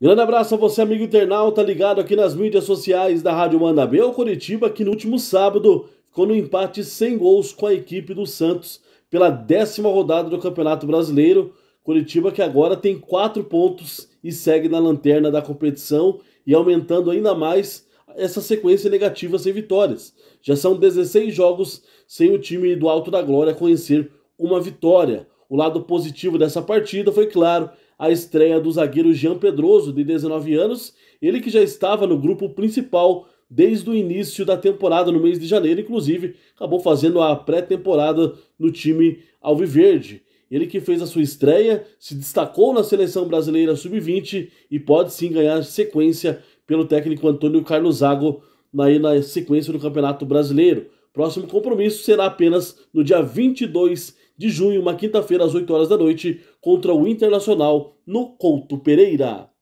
Grande abraço a você, amigo internauta, ligado aqui nas mídias sociais da Rádio o Curitiba, que no último sábado ficou no empate sem gols com a equipe do Santos pela décima rodada do Campeonato Brasileiro. Curitiba que agora tem quatro pontos e segue na lanterna da competição e aumentando ainda mais essa sequência negativa sem vitórias. Já são 16 jogos sem o time do Alto da Glória conhecer uma vitória. O lado positivo dessa partida foi, claro, a estreia do zagueiro Jean Pedroso, de 19 anos, ele que já estava no grupo principal desde o início da temporada, no mês de janeiro, inclusive, acabou fazendo a pré-temporada no time Alviverde. Ele que fez a sua estreia, se destacou na seleção brasileira sub-20 e pode sim ganhar sequência pelo técnico Antônio Carlos Zago aí na sequência do Campeonato Brasileiro. Próximo compromisso será apenas no dia 22 de junho, uma quinta-feira, às 8 horas da noite, contra o Internacional no Couto Pereira.